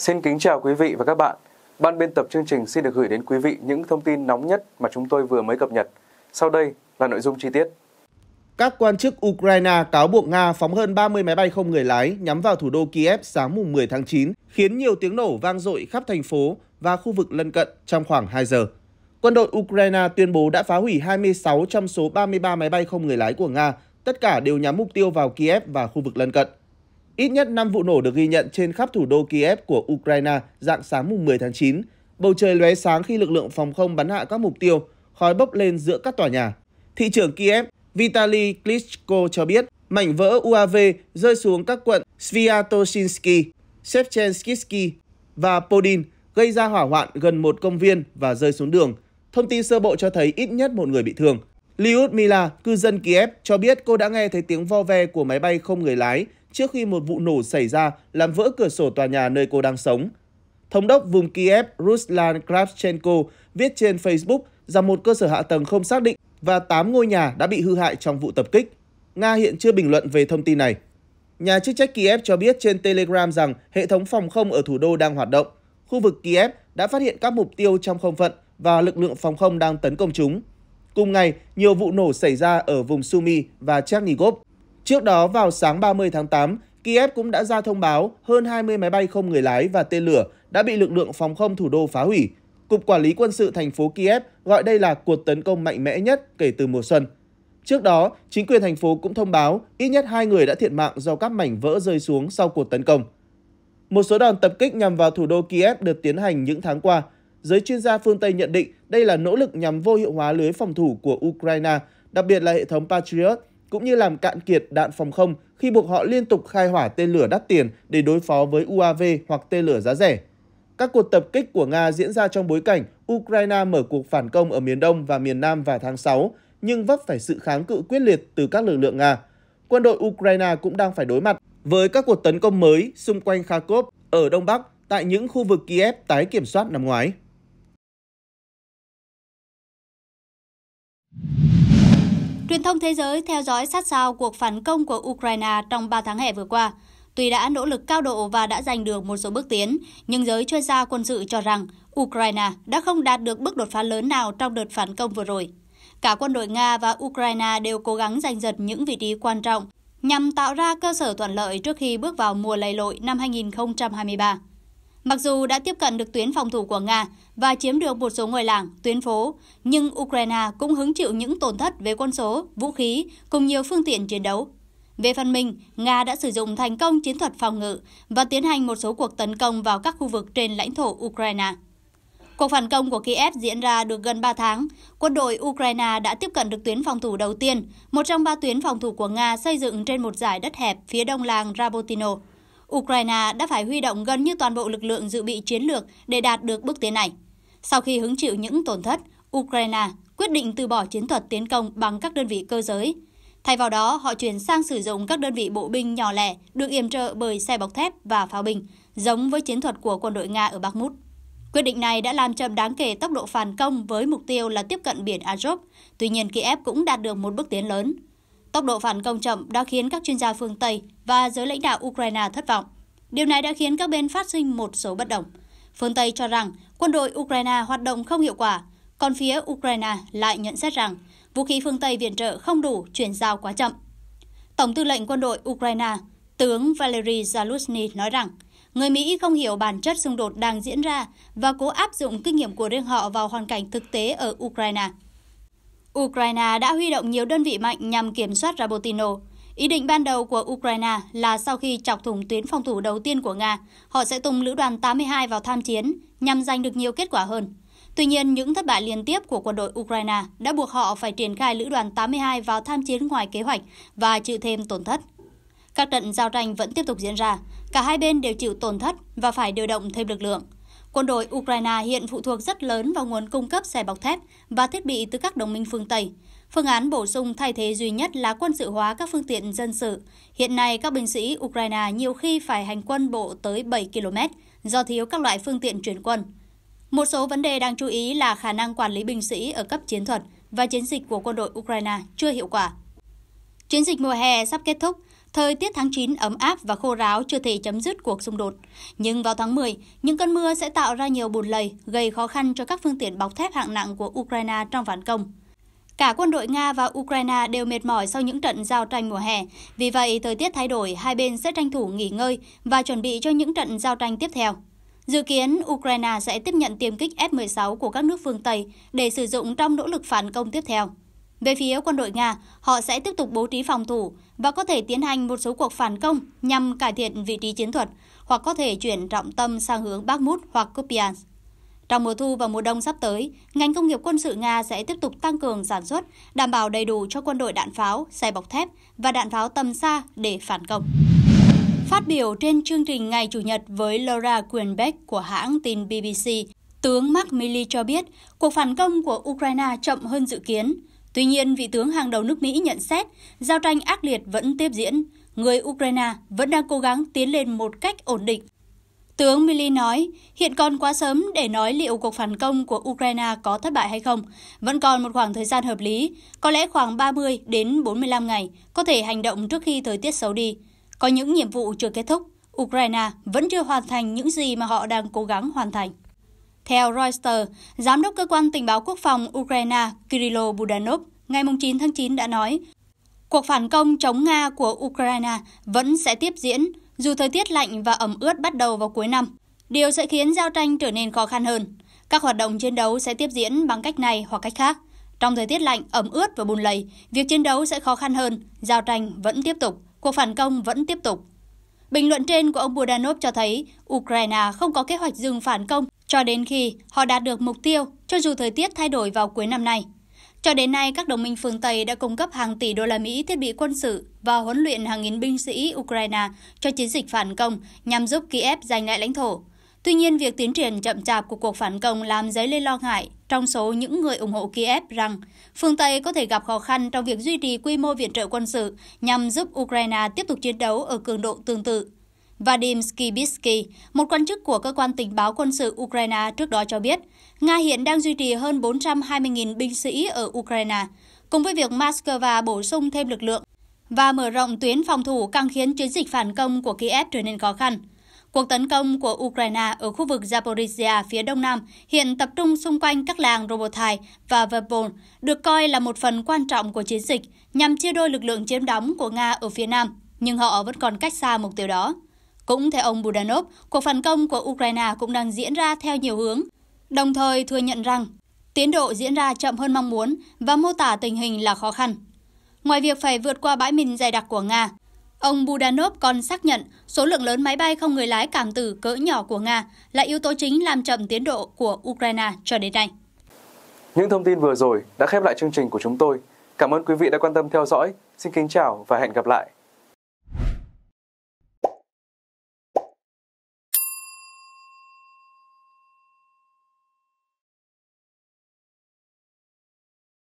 Xin kính chào quý vị và các bạn. Ban biên tập chương trình xin được gửi đến quý vị những thông tin nóng nhất mà chúng tôi vừa mới cập nhật. Sau đây là nội dung chi tiết. Các quan chức Ukraine cáo buộc Nga phóng hơn 30 máy bay không người lái nhắm vào thủ đô Kiev sáng mùng 10 tháng 9, khiến nhiều tiếng nổ vang dội khắp thành phố và khu vực lân cận trong khoảng 2 giờ. Quân đội Ukraine tuyên bố đã phá hủy 26 trong số 33 máy bay không người lái của Nga, tất cả đều nhắm mục tiêu vào Kiev và khu vực lân cận. Ít nhất 5 vụ nổ được ghi nhận trên khắp thủ đô Kiev của Ukraine dạng sáng 10 tháng 9. Bầu trời lóe sáng khi lực lượng phòng không bắn hạ các mục tiêu, khói bốc lên giữa các tòa nhà. Thị trưởng Kiev Vitaly Klitschko cho biết mảnh vỡ UAV rơi xuống các quận Sviatoshinsky, Shevchensky và Podin, gây ra hỏa hoạn gần một công viên và rơi xuống đường. Thông tin sơ bộ cho thấy ít nhất một người bị thương. Lyudmila, cư dân Kiev, cho biết cô đã nghe thấy tiếng vo ve của máy bay không người lái trước khi một vụ nổ xảy ra làm vỡ cửa sổ tòa nhà nơi cô đang sống. Thống đốc vùng Kiev Ruslan Kravchenko viết trên Facebook rằng một cơ sở hạ tầng không xác định và 8 ngôi nhà đã bị hư hại trong vụ tập kích. Nga hiện chưa bình luận về thông tin này. Nhà chức trách Kiev cho biết trên Telegram rằng hệ thống phòng không ở thủ đô đang hoạt động. Khu vực Kiev đã phát hiện các mục tiêu trong không phận và lực lượng phòng không đang tấn công chúng. Cùng ngày, nhiều vụ nổ xảy ra ở vùng Sumy và Chernigov. Trước đó vào sáng 30 tháng 8, Kiev cũng đã ra thông báo hơn 20 máy bay không người lái và tên lửa đã bị lực lượng phòng không thủ đô phá hủy. Cục Quản lý Quân sự thành phố Kiev gọi đây là cuộc tấn công mạnh mẽ nhất kể từ mùa xuân. Trước đó, chính quyền thành phố cũng thông báo ít nhất hai người đã thiệt mạng do các mảnh vỡ rơi xuống sau cuộc tấn công. Một số đòn tập kích nhằm vào thủ đô Kiev được tiến hành những tháng qua. Giới chuyên gia phương Tây nhận định đây là nỗ lực nhằm vô hiệu hóa lưới phòng thủ của Ukraine, đặc biệt là hệ thống Patriot cũng như làm cạn kiệt đạn phòng không khi buộc họ liên tục khai hỏa tên lửa đắt tiền để đối phó với UAV hoặc tên lửa giá rẻ. Các cuộc tập kích của Nga diễn ra trong bối cảnh Ukraine mở cuộc phản công ở miền Đông và miền Nam vào tháng 6, nhưng vấp phải sự kháng cự quyết liệt từ các lực lượng Nga. Quân đội Ukraine cũng đang phải đối mặt với các cuộc tấn công mới xung quanh Kharkov ở Đông Bắc tại những khu vực Kiev tái kiểm soát năm ngoái. Truyền thông thế giới theo dõi sát sao cuộc phản công của Ukraine trong 3 tháng hè vừa qua. Tuy đã nỗ lực cao độ và đã giành được một số bước tiến, nhưng giới chuyên gia quân sự cho rằng Ukraine đã không đạt được bước đột phá lớn nào trong đợt phản công vừa rồi. Cả quân đội Nga và Ukraine đều cố gắng giành giật những vị trí quan trọng nhằm tạo ra cơ sở thuận lợi trước khi bước vào mùa lầy lội năm 2023. Mặc dù đã tiếp cận được tuyến phòng thủ của Nga và chiếm được một số ngôi làng, tuyến phố, nhưng Ukraine cũng hứng chịu những tổn thất về quân số, vũ khí cùng nhiều phương tiện chiến đấu. Về phần mình, Nga đã sử dụng thành công chiến thuật phòng ngự và tiến hành một số cuộc tấn công vào các khu vực trên lãnh thổ Ukraine. Cuộc phản công của Kiev diễn ra được gần 3 tháng. Quân đội Ukraine đã tiếp cận được tuyến phòng thủ đầu tiên, một trong ba tuyến phòng thủ của Nga xây dựng trên một giải đất hẹp phía đông làng Rabotino. Ukraine đã phải huy động gần như toàn bộ lực lượng dự bị chiến lược để đạt được bước tiến này. Sau khi hứng chịu những tổn thất, Ukraine quyết định từ bỏ chiến thuật tiến công bằng các đơn vị cơ giới. Thay vào đó, họ chuyển sang sử dụng các đơn vị bộ binh nhỏ lẻ được yểm trợ bởi xe bọc thép và pháo binh, giống với chiến thuật của quân đội Nga ở Bakhmut. Quyết định này đã làm chậm đáng kể tốc độ phản công với mục tiêu là tiếp cận biển Azov. Tuy nhiên, Kiev cũng đạt được một bước tiến lớn. Tốc độ phản công chậm đã khiến các chuyên gia phương Tây và giới lãnh đạo Ukraine thất vọng. Điều này đã khiến các bên phát sinh một số bất đồng. Phương Tây cho rằng quân đội Ukraine hoạt động không hiệu quả, còn phía Ukraine lại nhận xét rằng vũ khí phương Tây viện trợ không đủ chuyển giao quá chậm. Tổng tư lệnh quân đội Ukraine, tướng Valery Zaluzny nói rằng người Mỹ không hiểu bản chất xung đột đang diễn ra và cố áp dụng kinh nghiệm của riêng họ vào hoàn cảnh thực tế ở Ukraine. Ukraine đã huy động nhiều đơn vị mạnh nhằm kiểm soát Rabotino. Ý định ban đầu của Ukraine là sau khi chọc thủng tuyến phòng thủ đầu tiên của Nga, họ sẽ tung lữ đoàn 82 vào tham chiến nhằm giành được nhiều kết quả hơn. Tuy nhiên, những thất bại liên tiếp của quân đội Ukraine đã buộc họ phải triển khai lữ đoàn 82 vào tham chiến ngoài kế hoạch và chịu thêm tổn thất. Các trận giao tranh vẫn tiếp tục diễn ra, cả hai bên đều chịu tổn thất và phải điều động thêm lực lượng. Quân đội Ukraine hiện phụ thuộc rất lớn vào nguồn cung cấp xe bọc thép và thiết bị từ các đồng minh phương Tây. Phương án bổ sung thay thế duy nhất là quân sự hóa các phương tiện dân sự. Hiện nay, các binh sĩ Ukraine nhiều khi phải hành quân bộ tới 7 km do thiếu các loại phương tiện chuyển quân. Một số vấn đề đang chú ý là khả năng quản lý binh sĩ ở cấp chiến thuật và chiến dịch của quân đội Ukraine chưa hiệu quả. Chiến dịch mùa hè sắp kết thúc, Thời tiết tháng 9 ấm áp và khô ráo chưa thể chấm dứt cuộc xung đột. Nhưng vào tháng 10, những cơn mưa sẽ tạo ra nhiều bùn lầy, gây khó khăn cho các phương tiện bọc thép hạng nặng của Ukraine trong phản công. Cả quân đội Nga và Ukraine đều mệt mỏi sau những trận giao tranh mùa hè. Vì vậy, thời tiết thay đổi, hai bên sẽ tranh thủ nghỉ ngơi và chuẩn bị cho những trận giao tranh tiếp theo. Dự kiến, Ukraine sẽ tiếp nhận tiêm kích F-16 của các nước phương Tây để sử dụng trong nỗ lực phản công tiếp theo. Về phía quân đội Nga, họ sẽ tiếp tục bố trí phòng thủ và có thể tiến hành một số cuộc phản công nhằm cải thiện vị trí chiến thuật hoặc có thể chuyển trọng tâm sang hướng Bakhmut hoặc Kupiansk. Trong mùa thu và mùa đông sắp tới, ngành công nghiệp quân sự Nga sẽ tiếp tục tăng cường sản xuất, đảm bảo đầy đủ cho quân đội đạn pháo, xe bọc thép và đạn pháo tầm xa để phản công. Phát biểu trên chương trình ngày Chủ nhật với Laura Quenbeck của hãng tin BBC, tướng Mark Milley cho biết cuộc phản công của Ukraine chậm hơn dự kiến – Tuy nhiên, vị tướng hàng đầu nước Mỹ nhận xét giao tranh ác liệt vẫn tiếp diễn, người Ukraine vẫn đang cố gắng tiến lên một cách ổn định. Tướng Milley nói, hiện còn quá sớm để nói liệu cuộc phản công của Ukraine có thất bại hay không. Vẫn còn một khoảng thời gian hợp lý, có lẽ khoảng 30 đến 45 ngày, có thể hành động trước khi thời tiết xấu đi. Có những nhiệm vụ chưa kết thúc, Ukraine vẫn chưa hoàn thành những gì mà họ đang cố gắng hoàn thành. Theo Reuters, Giám đốc Cơ quan Tình báo Quốc phòng Ukraine Kirill Budanov ngày 9 tháng 9 đã nói, cuộc phản công chống Nga của Ukraine vẫn sẽ tiếp diễn dù thời tiết lạnh và ẩm ướt bắt đầu vào cuối năm. Điều sẽ khiến giao tranh trở nên khó khăn hơn. Các hoạt động chiến đấu sẽ tiếp diễn bằng cách này hoặc cách khác. Trong thời tiết lạnh, ẩm ướt và bùn lầy, việc chiến đấu sẽ khó khăn hơn, giao tranh vẫn tiếp tục, cuộc phản công vẫn tiếp tục. Bình luận trên của ông Budanov cho thấy Ukraine không có kế hoạch dừng phản công cho đến khi họ đạt được mục tiêu cho dù thời tiết thay đổi vào cuối năm nay. Cho đến nay, các đồng minh phương Tây đã cung cấp hàng tỷ đô la Mỹ thiết bị quân sự và huấn luyện hàng nghìn binh sĩ Ukraine cho chiến dịch phản công nhằm giúp Kiev giành lại lãnh thổ. Tuy nhiên, việc tiến triển chậm chạp của cuộc phản công làm dấy lên lo ngại trong số những người ủng hộ Kiev rằng phương Tây có thể gặp khó khăn trong việc duy trì quy mô viện trợ quân sự nhằm giúp Ukraine tiếp tục chiến đấu ở cường độ tương tự. Vadim Skibitsky, một quan chức của cơ quan tình báo quân sự Ukraine trước đó cho biết, Nga hiện đang duy trì hơn 420.000 binh sĩ ở Ukraine, cùng với việc Moscow bổ sung thêm lực lượng và mở rộng tuyến phòng thủ càng khiến chiến dịch phản công của Kiev trở nên khó khăn. Cuộc tấn công của Ukraine ở khu vực Zaporizhia phía đông nam hiện tập trung xung quanh các làng Robotai và Verbol, được coi là một phần quan trọng của chiến dịch nhằm chia đôi lực lượng chiếm đóng của Nga ở phía nam, nhưng họ vẫn còn cách xa mục tiêu đó. Cũng theo ông Budanov, cuộc phản công của Ukraine cũng đang diễn ra theo nhiều hướng, đồng thời thừa nhận rằng tiến độ diễn ra chậm hơn mong muốn và mô tả tình hình là khó khăn. Ngoài việc phải vượt qua bãi mìn dày đặc của Nga, ông Budanov còn xác nhận số lượng lớn máy bay không người lái cảm tử cỡ nhỏ của Nga là yếu tố chính làm chậm tiến độ của Ukraine cho đến nay. Những thông tin vừa rồi đã khép lại chương trình của chúng tôi. Cảm ơn quý vị đã quan tâm theo dõi. Xin kính chào và hẹn gặp lại.